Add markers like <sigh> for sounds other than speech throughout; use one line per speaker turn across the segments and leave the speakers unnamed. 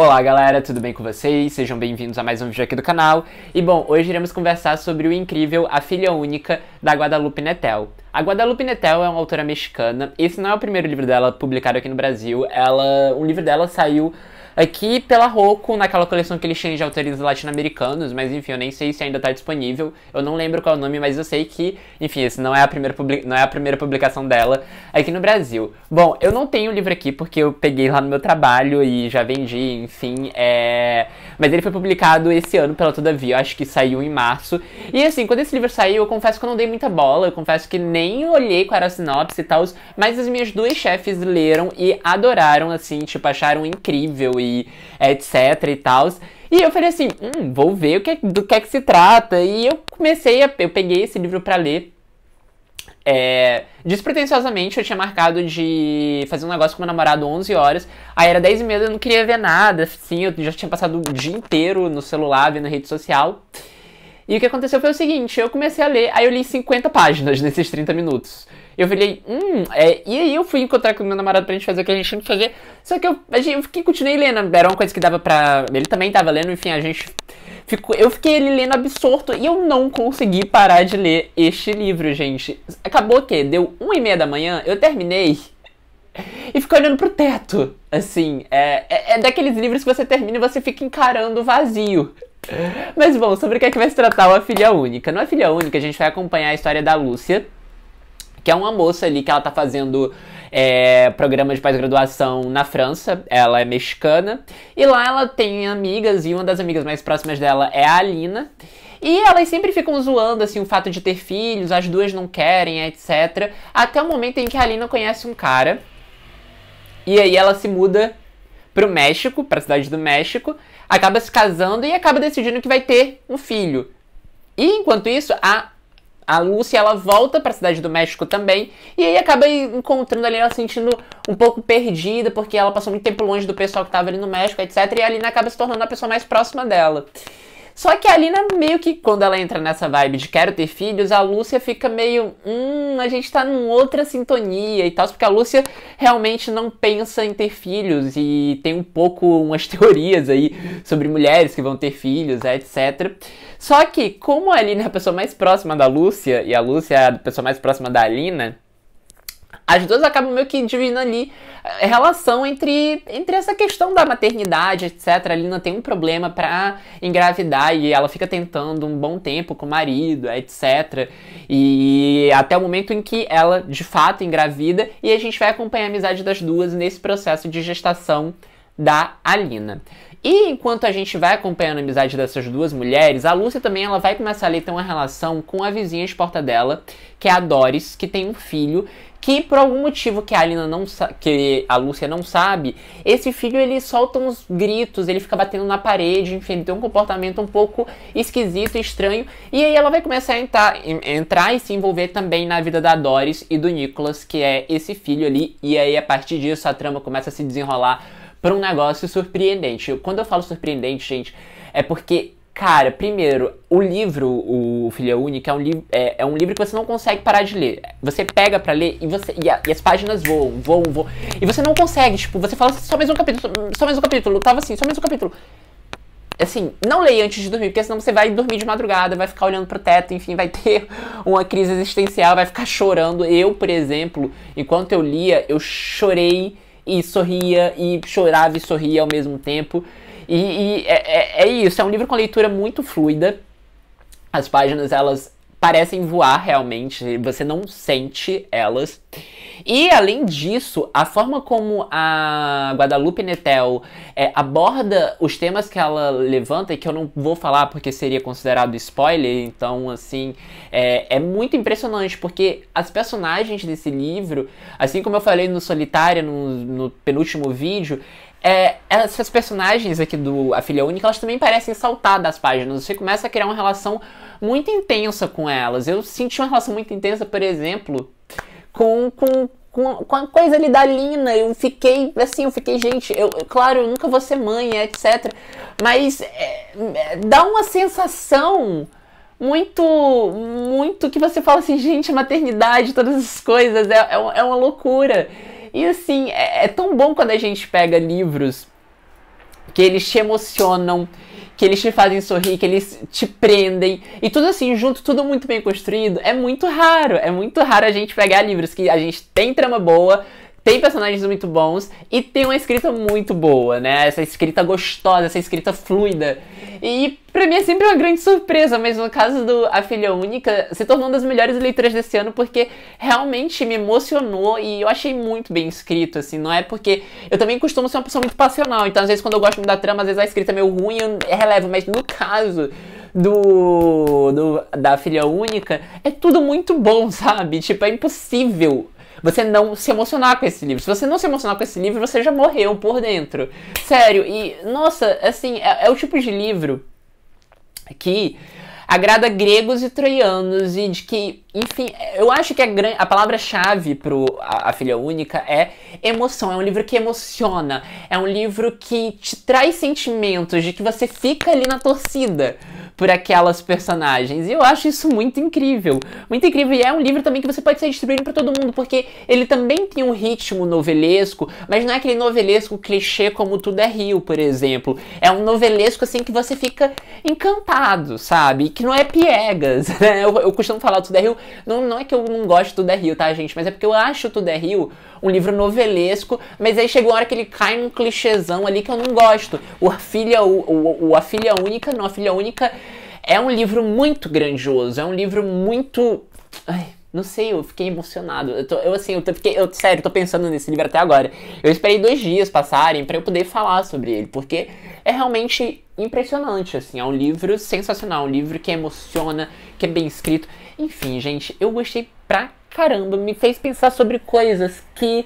Olá galera, tudo bem com vocês? Sejam bem-vindos a mais um vídeo aqui do canal. E bom, hoje iremos conversar sobre o incrível A Filha Única da Guadalupe Nettel. A Guadalupe Nettel é uma autora mexicana. Esse não é o primeiro livro dela publicado aqui no Brasil. Ela, um livro dela saiu Aqui é pela Roku, naquela coleção que eles tinham de autores latino-americanos, mas enfim, eu nem sei se ainda tá disponível. Eu não lembro qual é o nome, mas eu sei que, enfim, esse não é a primeira, não é a primeira publicação dela aqui no Brasil. Bom, eu não tenho o livro aqui porque eu peguei lá no meu trabalho e já vendi, enfim, é. Mas ele foi publicado esse ano pela Todavia, eu acho que saiu em março. E assim, quando esse livro saiu, eu confesso que eu não dei muita bola, eu confesso que nem olhei qual era a sinopse e tal, mas as minhas duas chefes leram e adoraram, assim, tipo, acharam incrível e etc e tal. E eu falei assim, hum, vou ver o que, é, do que é que se trata. E eu comecei, a, eu peguei esse livro para ler é, despretensiosamente, eu tinha marcado de fazer um negócio com meu namorado 11 horas. Aí era 10 e meia, eu não queria ver nada, assim, eu já tinha passado o dia inteiro no celular, vendo rede social. E o que aconteceu foi o seguinte, eu comecei a ler, aí eu li 50 páginas <laughs> nesses 30 minutos. Eu falei, hum, é, e aí eu fui encontrar com o meu namorado pra gente fazer o que a gente tinha que fazer. Só que eu, a gente, eu fiquei, continuei lendo, era uma coisa que dava pra. Ele também tava lendo, enfim, a gente ficou. Eu fiquei ele lendo absorto e eu não consegui parar de ler este livro, gente. Acabou o quê deu uma e meia da manhã, eu terminei <laughs> e ficou olhando pro teto. Assim, é, é, é, daqueles livros que você termina e você fica encarando o vazio. <laughs> Mas bom, sobre o que é que vai se tratar o A Filha Única? No A Filha Única, a gente vai acompanhar a história da Lúcia, que é uma moça ali que ela tá fazendo é, programa de pós-graduação na França, ela é mexicana, e lá ela tem amigas, e uma das amigas mais próximas dela é a Alina, e elas sempre ficam zoando, assim, o fato de ter filhos, as duas não querem, etc. Até o momento em que a Alina conhece um cara, e aí ela se muda pro México, pra cidade do México, acaba se casando e acaba decidindo que vai ter um filho. E enquanto isso, a a Lúcia ela volta para a cidade do México também e aí acaba encontrando ali ela sentindo um pouco perdida porque ela passou muito tempo longe do pessoal que estava ali no México, etc. E a Alina acaba se tornando a pessoa mais próxima dela. Só que a Alina meio que, quando ela entra nessa vibe de quero ter filhos, a Lúcia fica meio, hum, a gente tá numa outra sintonia e tal, porque a Lúcia realmente não pensa em ter filhos e tem um pouco umas <laughs> teorias aí sobre mulheres que vão ter filhos, etc. Só que, como a Alina é a pessoa mais próxima da Lúcia e a Lúcia é a pessoa mais próxima da Alina, as duas acabam meio que dividindo ali a eh, relação entre, entre essa questão da maternidade, etc. A Lina tem um problema para engravidar e ela fica tentando um bom tempo com o marido, etc. E até o momento em que ela de fato engravida, e a gente vai acompanhar a amizade das duas nesse processo de gestação da Alina. E enquanto a gente vai acompanhando a amizade dessas duas mulheres, a Lúcia também ela vai começar a ter uma relação com a vizinha porta dela, que é a Doris, que tem um filho que por algum motivo que a Alina não que a Lúcia não sabe, esse filho ele solta uns gritos, ele fica batendo na parede, enfim, ele tem um comportamento um pouco esquisito, estranho, e aí ela vai começar a entrar, entrar e se envolver também na vida da Doris e do Nicholas, que é esse filho ali, e aí a partir disso a trama começa a se desenrolar para um negócio surpreendente. Quando eu falo surpreendente, gente, é porque Cara, primeiro, o livro, o Filha Única, é um, li é, é, um livro que você não consegue parar de ler. Você pega para ler e, você, e, a, e, as páginas voam, voam, voam. E você não consegue, tipo, você fala só mais um capítulo, só mais um capítulo. Tava assim, só mais um capítulo. Assim, não leia antes de dormir, porque senão você vai dormir de madrugada, vai ficar olhando pro teto, enfim, vai ter <laughs> uma crise existencial, vai ficar chorando. Eu, por exemplo, enquanto eu lia, eu chorei e sorria, e chorava e sorria ao mesmo tempo. E, e é, é, é isso, é um livro com leitura muito fluida. As páginas, elas parecem voar realmente, você não sente elas. E além disso, a forma como a Guadalupe Netel é, aborda os temas que ela levanta, e que eu não vou falar porque seria considerado spoiler, então assim, é, é muito impressionante, porque as personagens desse livro, assim como eu falei no Solitária, no, no penúltimo vídeo, é, essas personagens aqui do A Filha Única, elas também parecem saltar das páginas. Você começa a criar uma relação muito intensa com elas. Eu senti uma relação muito intensa, por exemplo, com, com, com, com a coisa ali da Lina. Eu fiquei, assim, eu fiquei, gente, eu, claro, eu nunca vou ser mãe, etc. Mas é, é, dá uma sensação muito, muito que você fala assim, gente, maternidade, todas essas coisas, é, é, é uma loucura. E assim, é, é tão bom quando a gente pega livros que eles te emocionam, que eles te fazem sorrir, que eles te prendem. E tudo assim, junto, tudo muito bem construído. É muito raro. É muito raro a gente pegar livros que a gente tem trama boa, tem personagens muito bons e tem uma escrita muito boa, né? Essa escrita gostosa, essa escrita fluida. E pra mim é sempre uma grande surpresa, mas no caso do A Filha Única, se tornou uma das melhores leituras desse ano porque realmente me emocionou e eu achei muito bem escrito, assim, não é porque eu também costumo ser uma pessoa muito passional, então às vezes quando eu gosto muito da trama, às vezes a escrita é meio ruim, eu é relevo, mas no caso do, do da Filha Única, é tudo muito bom, sabe? Tipo, é impossível você não se emocionar com esse livro. Se você não se emocionar com esse livro, você já morreu por dentro. Sério, e nossa, assim, é, é o tipo de livro que agrada gregos e troianos e de que, enfim, eu acho que a, a palavra-chave para a, a, Filha Única é emoção. É um livro que emociona, é um livro que te traz sentimentos, de que você fica ali na torcida por aquelas personagens. E eu acho isso muito incrível. Muito incrível. E é um livro também que você pode ser distribuído para todo mundo, porque ele também tem um ritmo novelesco, mas não é aquele novelesco clichê como Tudo é Rio, por exemplo. É um novelesco assim que você fica encantado, sabe? que não é piegas, <laughs> né? Eu, eu costumo falar do é rio, não, não é que eu não gosto do Tuder Rio, tá, gente? Mas é porque eu acho o é rio um livro novelesco, mas aí chega uma hora que ele cai num clichêzão ali que eu não gosto. O A Filha, o, o, o a filha Única, não, A Filha Única é um livro muito grandioso, é um livro muito... Ai, não sei, eu fiquei emocionado. Eu, tô, eu assim, eu, tô, fiquei, eu sério, tô pensando nesse livro até agora. Eu esperei dois dias passarem para eu poder falar sobre ele, porque é realmente impressionante, assim. É um livro sensacional, um livro que emociona, que é bem escrito. Enfim, gente, eu gostei pra caramba. Me fez pensar sobre coisas que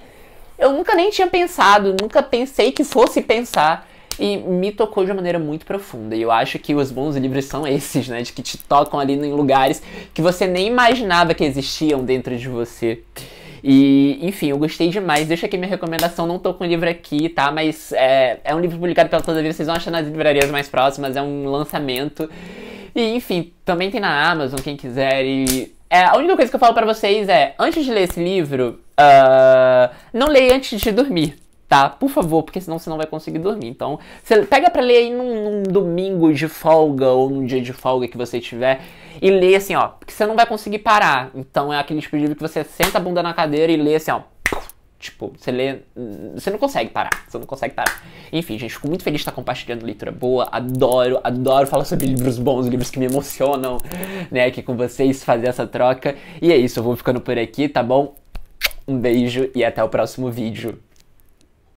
eu nunca nem tinha pensado, nunca pensei que fosse pensar. E me tocou de uma maneira muito profunda. E eu acho que os bons livros são esses, né? De que te tocam ali em lugares que você nem imaginava que existiam dentro de você. E, enfim, eu gostei demais. Deixa aqui minha recomendação, não tô com o livro aqui, tá? Mas é, é um livro publicado pela Toda Vida, vocês vão achar nas livrarias mais próximas, é um lançamento. E, enfim, também tem na Amazon, quem quiser. E é, a única coisa que eu falo para vocês é, antes de ler esse livro, uh, não leia antes de dormir tá? Por favor, porque senão você não vai conseguir dormir. Então, você pega para ler aí num, num, domingo de folga ou num dia de folga que você tiver e lê assim, ó, porque você não vai conseguir parar. Então é aquele tipo de livro que você senta a bunda na cadeira e lê assim, ó. Tipo, você lê. Você não consegue parar. Você não consegue parar. Enfim, gente, fico muito feliz de estar compartilhando leitura boa. Adoro, adoro falar sobre livros bons, livros que me emocionam, né? Aqui com vocês, fazer essa troca. E é isso, eu vou ficando por aqui, tá bom? Um beijo e até o próximo vídeo.